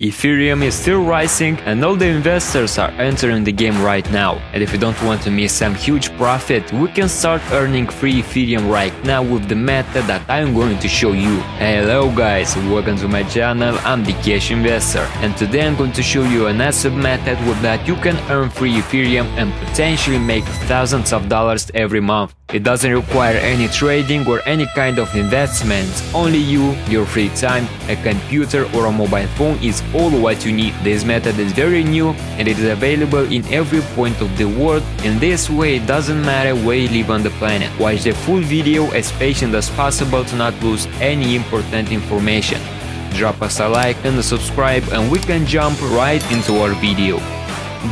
Ethereum is still rising and all the investors are entering the game right now. And if you don't want to miss some huge profit, we can start earning free Ethereum right now with the method that I'm going to show you. Hello guys, welcome to my channel, I'm the Cash Investor. And today I'm going to show you an asset method with that you can earn free Ethereum and potentially make thousands of dollars every month. It doesn't require any trading or any kind of investment. only you, your free time, a computer or a mobile phone is all what you need. This method is very new and it is available in every point of the world in this way it doesn't matter where you live on the planet. Watch the full video as patient as possible to not lose any important information. Drop us a like and a subscribe and we can jump right into our video.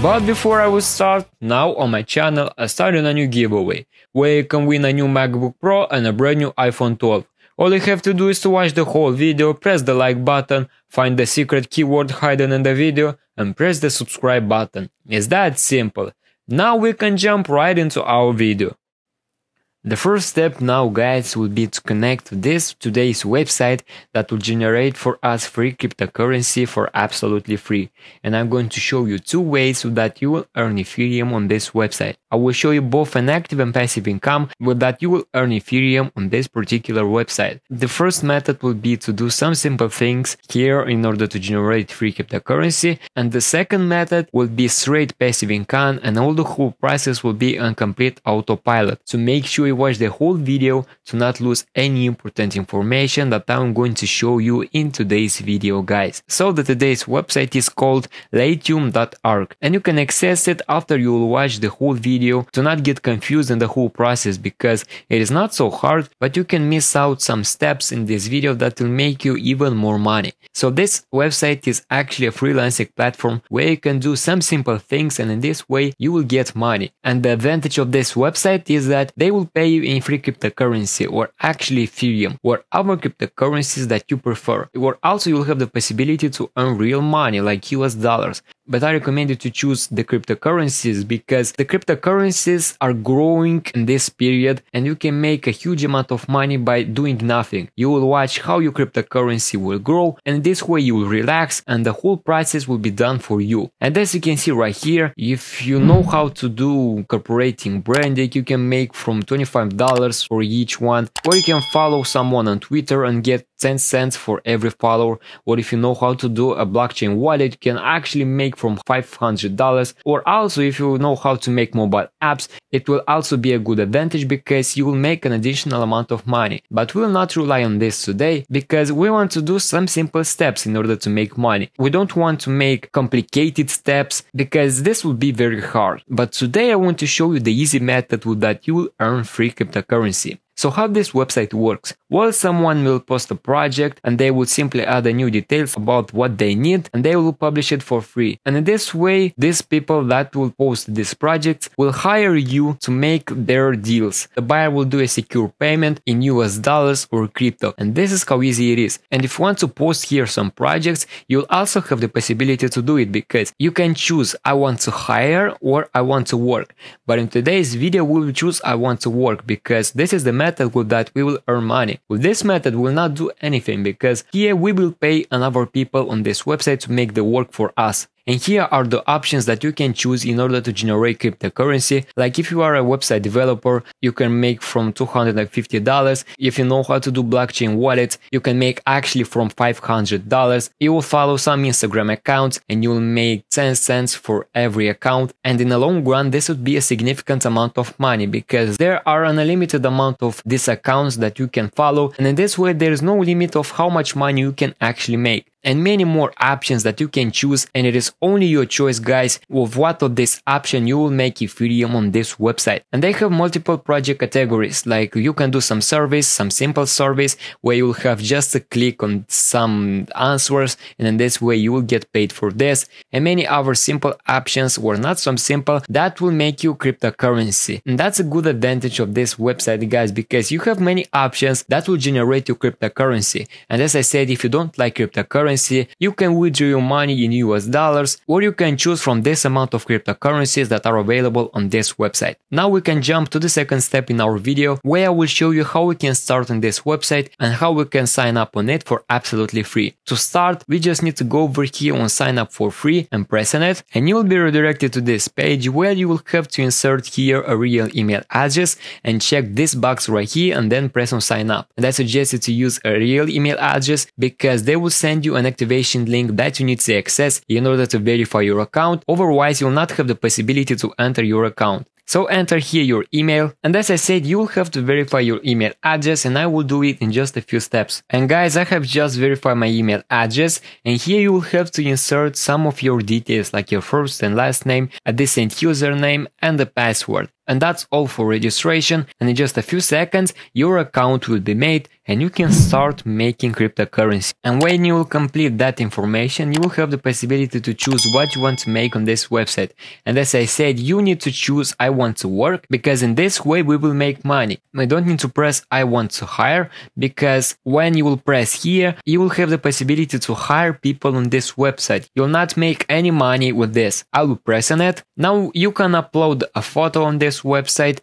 But before I will start, now on my channel I started a new giveaway, where you can win a new MacBook Pro and a brand new iPhone 12. All you have to do is to watch the whole video, press the like button, find the secret keyword hidden in the video and press the subscribe button. It's that simple. Now we can jump right into our video. The first step now guys will be to connect this today's website that will generate for us free cryptocurrency for absolutely free. And I'm going to show you two ways so that you will earn Ethereum on this website. I will show you both an active and passive income that you will earn Ethereum on this particular website. The first method will be to do some simple things here in order to generate free cryptocurrency and the second method will be straight passive income and all the whole process will be on complete autopilot. So make sure you watch the whole video to not lose any important information that I'm going to show you in today's video guys. So the today's website is called latium.org and you can access it after you will watch the whole video video. Do not get confused in the whole process because it is not so hard, but you can miss out some steps in this video that will make you even more money. So this website is actually a freelancing platform where you can do some simple things and in this way you will get money. And the advantage of this website is that they will pay you in free cryptocurrency or actually Ethereum or other cryptocurrencies that you prefer. Or also you'll have the possibility to earn real money like US dollars but I recommend you to choose the cryptocurrencies because the cryptocurrencies are growing in this period and you can make a huge amount of money by doing nothing. You will watch how your cryptocurrency will grow and this way you will relax and the whole process will be done for you. And as you can see right here, if you know how to do incorporating branding, you can make from $25 for each one or you can follow someone on Twitter and get 10 cents for every follower. What if you know how to do a blockchain wallet you can actually make from $500 or also if you know how to make mobile apps, it will also be a good advantage because you will make an additional amount of money. But we'll not rely on this today because we want to do some simple steps in order to make money. We don't want to make complicated steps because this will be very hard. But today I want to show you the easy method that you will earn free cryptocurrency. So how this website works? Well, someone will post a project and they will simply add the new details about what they need and they will publish it for free. And in this way, these people that will post these projects will hire you to make their deals. The buyer will do a secure payment in US dollars or crypto. And this is how easy it is. And if you want to post here some projects, you'll also have the possibility to do it because you can choose I want to hire or I want to work. But in today's video, we will choose I want to work because this is the method with that we will earn money. With this method we'll not do anything because here we will pay another people on this website to make the work for us. And here are the options that you can choose in order to generate cryptocurrency. Like if you are a website developer, you can make from $250. If you know how to do blockchain wallet, you can make actually from $500. You will follow some Instagram accounts and you'll make 10 cents for every account. And in the long run, this would be a significant amount of money because there are an unlimited amount of these accounts that you can follow. And in this way, there is no limit of how much money you can actually make and many more options that you can choose and it is only your choice guys of what of this option you will make Ethereum on this website. And they have multiple project categories like you can do some service, some simple service, where you will have just a click on some answers and in this way you will get paid for this and many other simple options were not so simple that will make you cryptocurrency. And that's a good advantage of this website guys because you have many options that will generate your cryptocurrency. And as I said if you don't like cryptocurrency cryptocurrency, you can withdraw your money in US dollars, or you can choose from this amount of cryptocurrencies that are available on this website. Now we can jump to the second step in our video, where I will show you how we can start on this website and how we can sign up on it for absolutely free. To start, we just need to go over here on sign up for free and press on it, and you'll be redirected to this page where you will have to insert here a real email address and check this box right here and then press on sign up. And I suggest you to use a real email address because they will send you an activation link that you need the access in order to verify your account, otherwise you'll not have the possibility to enter your account. So enter here your email and as I said you'll have to verify your email address and I will do it in just a few steps. And guys I have just verified my email address and here you will have to insert some of your details like your first and last name, a decent username and a password. And that's all for registration and in just a few seconds your account will be made and you can start making cryptocurrency. And when you will complete that information you will have the possibility to choose what you want to make on this website. And as I said you need to choose I want to work because in this way we will make money. I don't need to press I want to hire because when you will press here you will have the possibility to hire people on this website. You'll not make any money with this. I will press on it. Now you can upload a photo on this this website,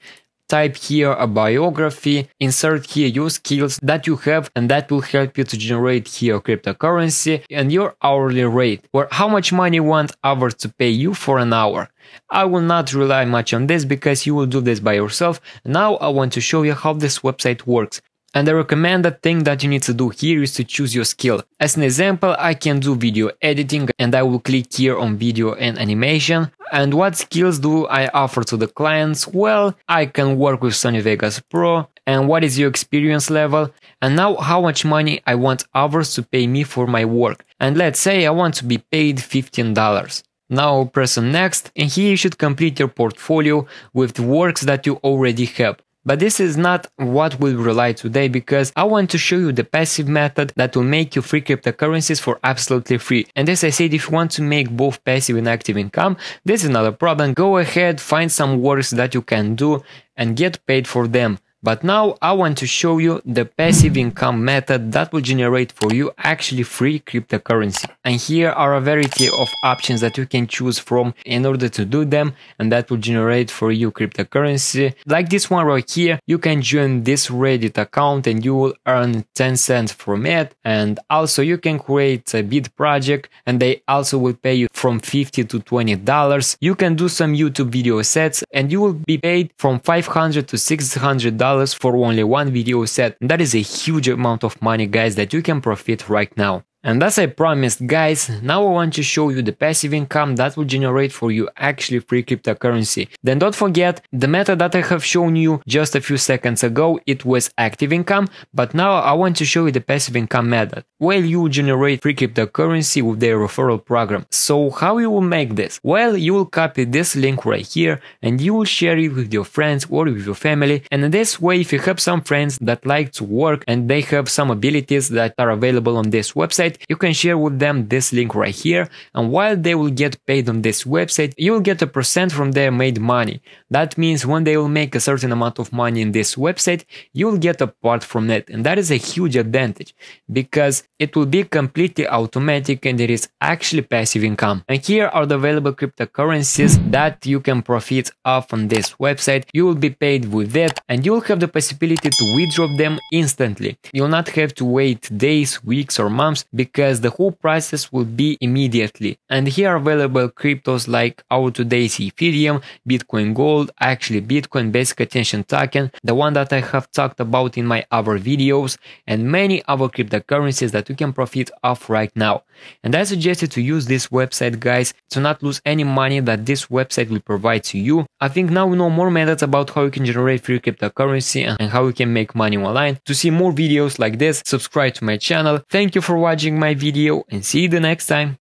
type here a biography, insert here your skills that you have, and that will help you to generate here cryptocurrency and your hourly rate, or how much money want hour to pay you for an hour. I will not rely much on this because you will do this by yourself. Now I want to show you how this website works. And the recommended thing that you need to do here is to choose your skill. As an example, I can do video editing and I will click here on video and animation. And what skills do I offer to the clients? Well, I can work with Sony Vegas Pro. And what is your experience level? And now how much money I want others to pay me for my work. And let's say I want to be paid $15. Now press on next and here you should complete your portfolio with the works that you already have. But this is not what we rely today because I want to show you the passive method that will make you free cryptocurrencies for absolutely free. And as I said, if you want to make both passive and active income, this is not a problem. Go ahead, find some works that you can do and get paid for them. But now I want to show you the passive income method that will generate for you actually free cryptocurrency. And here are a variety of options that you can choose from in order to do them and that will generate for you cryptocurrency. Like this one right here, you can join this Reddit account and you will earn 10 cents from it. And also you can create a bid project and they also will pay you from 50 to 20 dollars. You can do some YouTube video sets and you will be paid from 500 to 600 dollars dollars for only one video set. That is a huge amount of money guys that you can profit right now. And as I promised guys, now I want to show you the passive income that will generate for you actually free cryptocurrency. Then don't forget, the method that I have shown you just a few seconds ago, it was active income, but now I want to show you the passive income method, where you generate free cryptocurrency with the referral program. So how you will make this? Well, you will copy this link right here and you will share it with your friends or with your family. And this way, if you have some friends that like to work and they have some abilities that are available on this website, website, you can share with them this link right here. And while they will get paid on this website, you will get a percent from their made money. That means when they will make a certain amount of money in this website, you will get a part from it. And that is a huge advantage because it will be completely automatic and it is actually passive income. And here are the available cryptocurrencies that you can profit off on this website. You will be paid with that and you'll have the possibility to withdraw them instantly. You'll not have to wait days, weeks or months because because the whole prices will be immediately. And here are available cryptos like our today's Ethereum, Bitcoin Gold, actually Bitcoin Basic Attention Token, the one that I have talked about in my other videos, and many other cryptocurrencies that you can profit off right now. And I suggest you to use this website guys to not lose any money that this website will provide to you. I think now we know more methods about how you can generate free cryptocurrency and how you can make money online. To see more videos like this, subscribe to my channel. Thank you for watching watching my video and see you the next time.